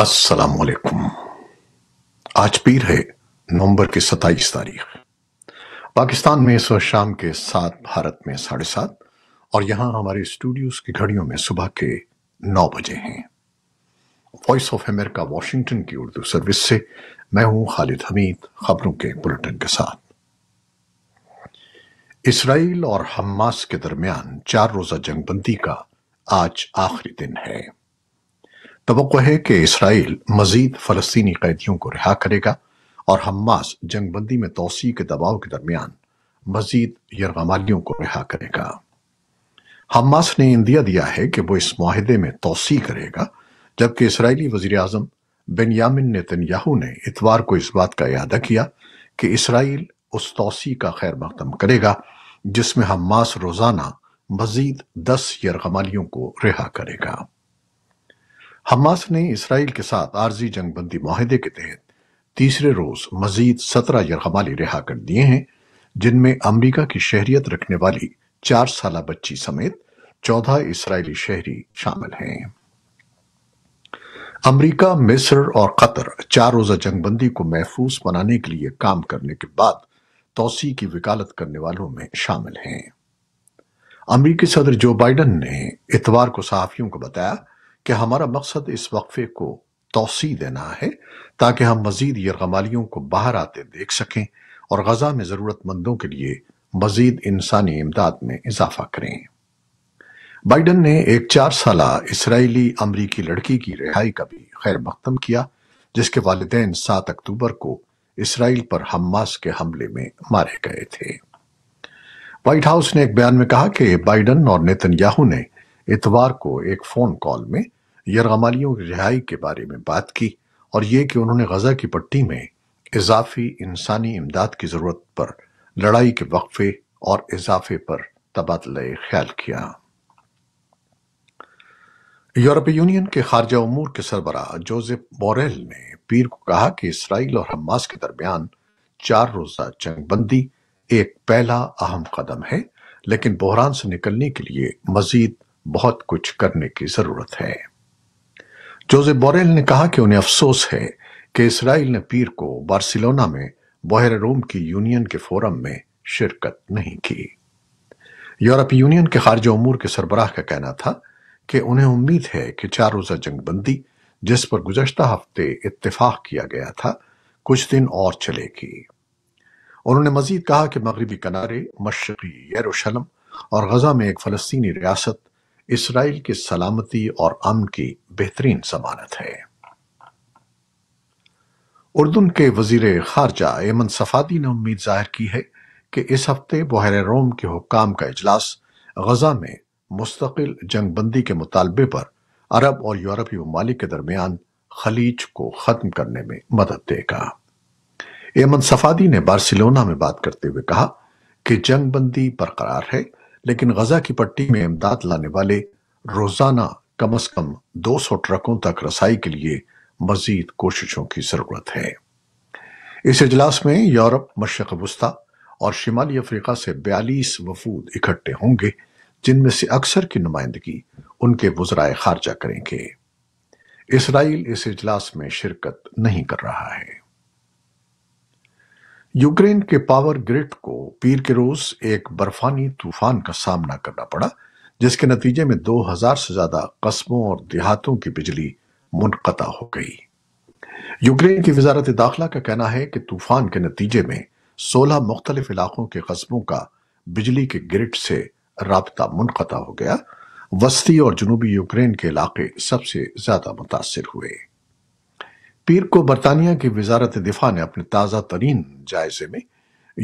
असलकुम आज पीर है नवंबर की सत्ताईस तारीख पाकिस्तान में सुबह शाम के साथ भारत में साढ़े सात और यहां हमारे स्टूडियोज की घड़ियों में सुबह के नौ बजे हैं वॉइस ऑफ अमेरिका वॉशिंगटन की उर्दू सर्विस से मैं हूं खालिद हमीद खबरों के बुलेटिन के साथ इसराइल और हमास के दरमियान चार रोजा जंगबंदी का आज आखिरी दिन है तो है कि इसराइल मजीद फलस्तनी कैदियों को रिहा करेगा और हमास जंगबंदी में तोसी के दबाव के दरमियान मजीद यरगमालियों को रिहा करेगा हमास ने इंदिया दिया है कि वो इस माहदे में तोसी करेगा जबकि इसराइली वजीर अजम यामिन नेतन्याहू ने इतवार को इस बात का इरादा किया कि इसराइल उस तोसी का खैर मकदम करेगा जिसमें हमास रोजाना मजीद दस यरगमालियों को रिहा करेगा हमास ने इसराइल के साथ आर्जी जंगबंदी माहदे के तहत तीसरे रोज मजीद सत्रह यरगमाली रिहा कर दिए हैं जिनमें अमरीका की शहरियत रखने वाली चार साल बच्ची समेत चौदह इसराइली शहरी शामिल हैं अमरीका मिस्र और कतर चार रोजा जंगबंदी को महफूज बनाने के लिए काम करने के बाद तोसी की वकालत करने वालों में शामिल हैं अमरीकी सदर जो बाइडन ने इतवार को सहाफियों को बताया कि हमारा मकसद इस वक्फे को तोसी देना है ताकि हम मजीद यरगमालियों को बाहर आते देख सकें और गजा में ज़रूरतमंदों के लिए मजीद इंसानी इमदाद में इजाफा करें बाइडन ने एक चार साल इसराइली अमरीकी लड़की की रिहाई का भी खैर मकदम किया जिसके वालदेन सात अक्टूबर को इसराइल पर हमास के हमले में मारे गए थे वाइट हाउस ने एक बयान में कहा कि बाइडन और नितिन याहू ने इतवार को एक फोन कॉल में यरगमालियों की रिहाई के बारे में बात की और ये कि उन्होंने गजा की पट्टी में इजाफी इंसानी इमदाद की ज़रूरत पर लड़ाई के वक्फे और इजाफे पर तबादला ख्याल किया यूरोपीय यूनियन के खारजा उमूर के सरबरा जोजेफ बोरेल ने पीर को कहा कि इसराइल और हमास के दरमियान चार रोजा जंगबंदी एक पहला अहम कदम है लेकिन बहरान से निकलने के लिए मजीद बहुत कुछ करने की जरूरत है जोजे बोरेल ने कहा कि उन्हें अफसोस है कि इसराइल ने पीर को बार्सिलोना में बहर रोम की यूनियन के फोरम में शिरकत नहीं की यूरोप यूनियन के खारजा अमूर के सरबराह का कहना था कि उन्हें उम्मीद है कि चार रोजा जंगबंदी जिस पर गुजशत हफ्ते इतफाक किया गया था कुछ दिन और चलेगी उन्होंने मजीद कहा कि मगरबी किनारे मशरकी यरूशलम और गजा में एक फलस्तीनी रियासत इसराइल की सलामती और अमन की बेहतरीन जमानत है उर्दन के वजीर खारजा एमन सफादी ने उम्मीद जाहिर की है कि इस हफ्ते बहर रोम के हुक्काम का इजलास गजा में मुस्तकिल जंगबंदी के मुतालबे पर अरब और यूरोपी ममालिक के दरमियान खलीज को खत्म करने में मदद देगा एमन सफादी ने बार्सिलोना में बात करते हुए कहा कि जंगबंदी बरकरार है लेकिन गजा की पट्टी में इमदाद लाने वाले रोजाना कम अज कम दो सौ ट्रकों तक रसाई के लिए मजीद कोशिशों की जरूरत है इस इजलास में यूरोप मशरक वस्ता और शिमाली अफ्रीका से बयालीस वफूद इकट्ठे होंगे जिनमें से अक्सर की नुमाइंदगी उनके वजराय खारजा करेंगे इसराइल इस इजलास में शिरकत नहीं कर रहा है यूक्रेन के पावर ग्रिड को पीर के रोज एक बर्फानी तूफान का सामना करना पड़ा जिसके नतीजे में 2000 से ज्यादा कस्बों और देहातों की बिजली मुनकता हो गई यूक्रेन की वजारत दाखिला का कहना है कि तूफान के नतीजे में 16 मुख्तलिफ इलाकों के कस्बों का बिजली के ग्रिड से रबता मुनकता हो गया वस्ती और जनूबी यूक्रेन के इलाके सबसे ज्यादा मुतासर हुए पीर को बरतानिया की वजारत दिफा ने अपने ताज़ा तरीन जायजे में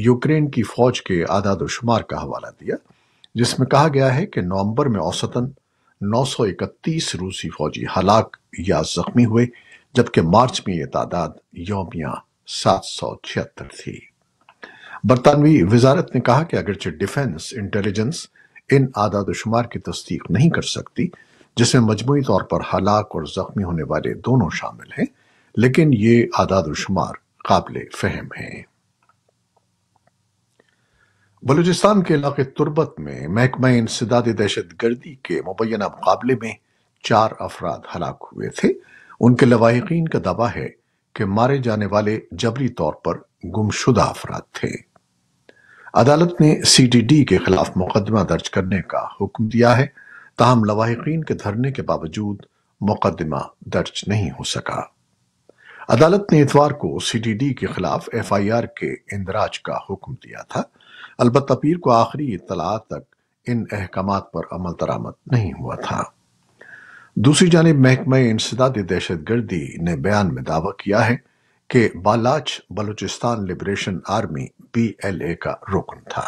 यूक्रेन की फौज के आदाद शुमार का हवाला दिया जिसमें कहा गया है कि नवंबर में औसतन 931 रूसी फौजी हलाक या जख्मी हुए जबकि मार्च में यह तादाद योमिया सात सौ छिहत्तर थी बरतानवी वजारत ने कहा कि अगरचे डिफेंस इंटेलिजेंस इन आदाद शुमार की तस्दीक नहीं कर सकती जिसमें मजमू तौर पर हलाक और जख्मी होने वाले दोनों शामिल हैं लेकिन ये शुमार काबिल फहम है बलूचिस्तान के इलाके तुर्बत में महकमा इंसदाद दहशत गर्दी के मुबैना मुकाबले में चार अफराद हलाक हुए थे उनके लवाहिकीन का दावा है कि मारे जाने वाले जबरी तौर पर गुमशुदा अफराद थे अदालत ने सी डी के खिलाफ मुकदमा दर्ज करने का हुक्म दिया है ताहम लवाहिकीन के धरने के बावजूद मुकदमा दर्ज नहीं हो सका अदालत ने इतवार को सीटीडी के खिलाफ एफआईआर के इंदराज का हुक्म दिया था अलबत् पीर को आखिरी इतला तक इन अहकाम पर अमल दरामद नहीं हुआ था दूसरी जानब महकमे इंसदाद दहशत गर्दी ने बयान में दावा किया है कि Balach Balochistan liberation army L A का रुकन था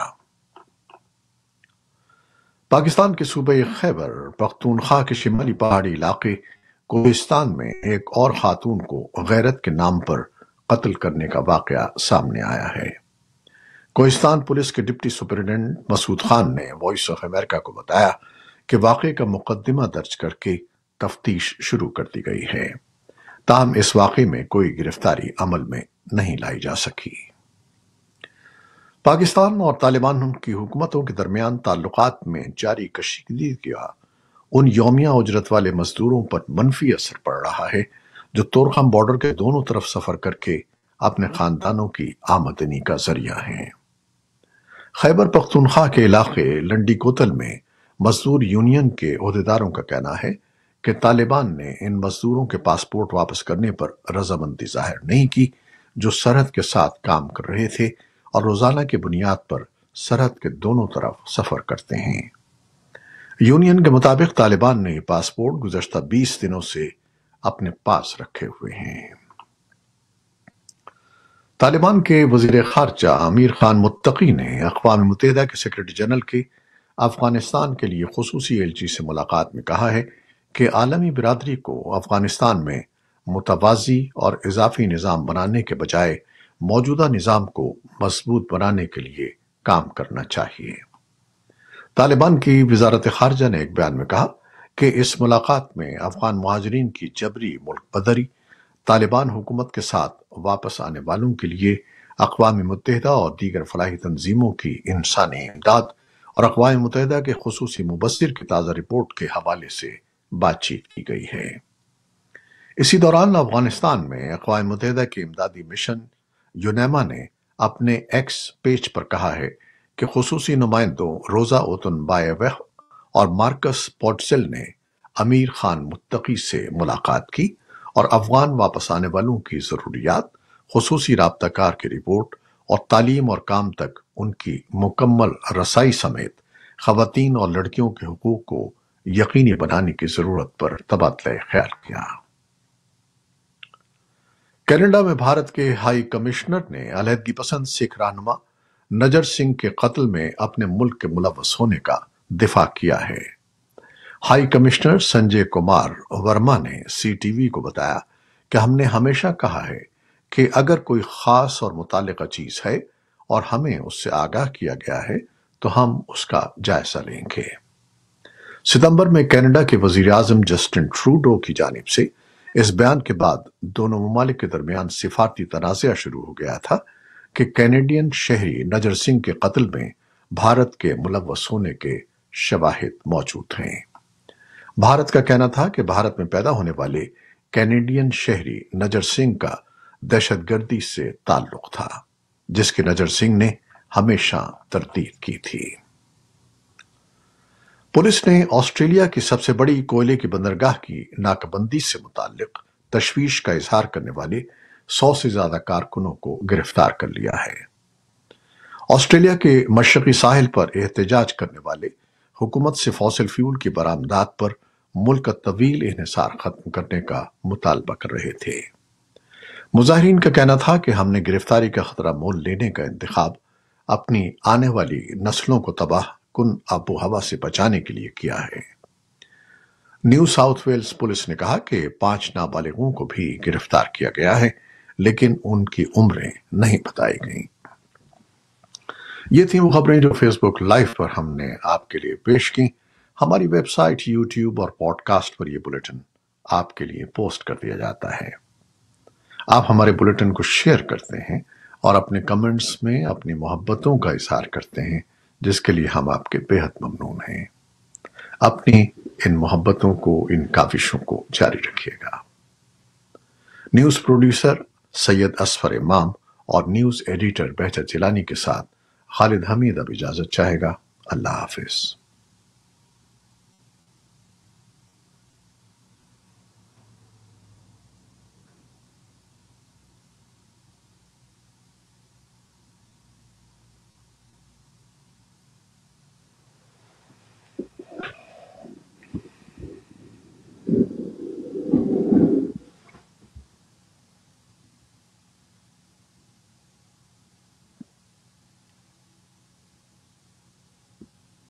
पाकिस्तान के सूबे खैबर पख्तूनख्वा के शिमली पहाड़ी इलाके कोहिस्तान में एक और खातून को गैरत के नाम पर कत्ल करने का वाकया सामने आया है कोहिस्तान पुलिस के डिप्टी सुपरिटेंडेंट मसूद खान ने वॉइस ऑफ अमेरिका को बताया कि वाक़े का मुकदमा दर्ज करके तफ्तीश शुरू कर दी गई है ताहम इस वाक़े में कोई गिरफ्तारी अमल में नहीं लाई जा सकी पाकिस्तान और तालिबान की हुकूमतों के दरमियान ताल्लुकात में जारी कशीदगी का उन योमिया उजरत वाले मजदूरों पर मनफी असर पड़ रहा है जो तोरखम बॉर्डर के दोनों तरफ सफर करके अपने खानदानों की आमदनी का जरिया है खैबर पख्तनख्वा के इलाके लंडी कोतल में मजदूर यूनियन के अहदेदारों का कहना है कि तालिबान ने इन मजदूरों के पासपोर्ट वापस करने पर रजामंदी जाहिर नहीं की जो सरहद के साथ काम कर रहे थे और रोजाना की बुनियाद पर सरहद के दोनों तरफ सफर करते हैं यूनियन के मुताबिक तालिबान ने पासपोर्ट गुजशत 20 दिनों से अपने पास रखे हुए हैं तालिबान के वजीर खारजा आमिर खान मुत्तकी ने अकवा मुतहदा के सेक्रेटरी जनरल के अफगानिस्तान के लिए खसूसी जी से मुलाकात में कहा है कि आलमी बिरादरी को अफगानिस्तान में मुतवाजी और इजाफी निज़ाम बनाने के बजाय मौजूदा निज़ाम को मजबूत बनाने के लिए काम करना चाहिए तालिबान की वजारत खारजा ने एक बयान में कहा कि इस मुलाकात में अफगान महाजरीन की जबरी मुल्क बदरी तालिबान हुकूमत के साथ वापस आने वालों के लिए अकवा मुतहदा और दीगर फलाही तनजीमों की इंसानी इमदाद और अकवा मुतहदा के खसूस मुबसर की ताज़ा रिपोर्ट के हवाले से बातचीत की गई है इसी दौरान अफगानिस्तान में अकवा मुतहदा के इमदादी मिशन यूनेमा ने अपने एक्स पेज पर कहा है के खसूसी नुमाइंदों रोज़ा बाय और मार्कस पॉटसेल ने अमीर खान मुत्तकी से मुलाकात की और अफगान वापस आने वालों की ज़रूरियात खसूसी रबताकार की रिपोर्ट और तालीम और काम तक उनकी मुकम्मल रसाई समेत खवतान और लड़कियों के हकूक को यकीनी बनाने की जरूरत पर तबादला ख्याल किया कैनेडा में भारत के हाई कमिश्नर ने अलहदगी पसंद सिख रहनुमा नजर सिंह के कत्ल में अपने मुल्क के मुलवस होने का दिफा किया है हाई कमिश्नर संजय कुमार वर्मा ने सीटीवी को बताया कि हमने हमेशा कहा है कि अगर कोई खास और मुतल चीज है और हमें उससे आगाह किया गया है तो हम उसका जायजा लेंगे सितंबर में कनाडा के वजीर आजम जस्टिन ट्रूडो की जानब से इस बयान के बाद दोनों ममालिक के दरमियान सिफारती तनाज़ा शुरू हो गया था कि कैनेडियन शहरी नजर सिंह के कत्ल में भारत के मुलवस होने के शवाहिद मौजूद हैं भारत का कहना था कि भारत में पैदा होने वाले कैनेडियन शहरी नजर सिंह का दहशतगर्दी से ताल्लुक था जिसकी नजर सिंह ने हमेशा तरतीब की थी पुलिस ने ऑस्ट्रेलिया की सबसे बड़ी कोयले की बंदरगाह की नाकबंदी से मुतालिक तशवीश का इजहार करने वाले सौ से ज्यादा कारकुनों को गिरफ्तार कर लिया है ऑस्ट्रेलिया के मशरकी साहिल पर एहतजाज करने वाले हुकूमत से फॉसिल फ्यूल की बरामदात पर मुल्क का तवील इहिसार खत्म करने का मुतालबा कर रहे थे मुजाहरीन का कहना था कि हमने गिरफ्तारी का खतरा मोल लेने का इंतख्या अपनी आने वाली नस्लों को तबाह कुन आबो हवा से बचाने के लिए किया है न्यू साउथ वेल्स पुलिस ने कहा कि पांच नाबालिगों को भी गिरफ्तार किया गया है लेकिन उनकी उम्रें नहीं बताई गई ये थी वो खबरें जो फेसबुक लाइव पर हमने आपके लिए पेश की हमारी वेबसाइट यूट्यूब और पॉडकास्ट पर यह बुलेटिन आपके लिए पोस्ट कर दिया जाता है आप हमारे बुलेटिन को शेयर करते हैं और अपने कमेंट्स में अपनी मोहब्बतों का इजहार करते हैं जिसके लिए हम आपके बेहद ममनून हैं अपनी इन मोहब्बतों को इन काविशों को जारी रखिएगा न्यूज प्रोड्यूसर सैयद असफर इमाम और न्यूज़ एडिटर बेहतर जिलानी के साथ खालिद हमीद अब इजाज़त चाहेगा अल्लाह हाफिज़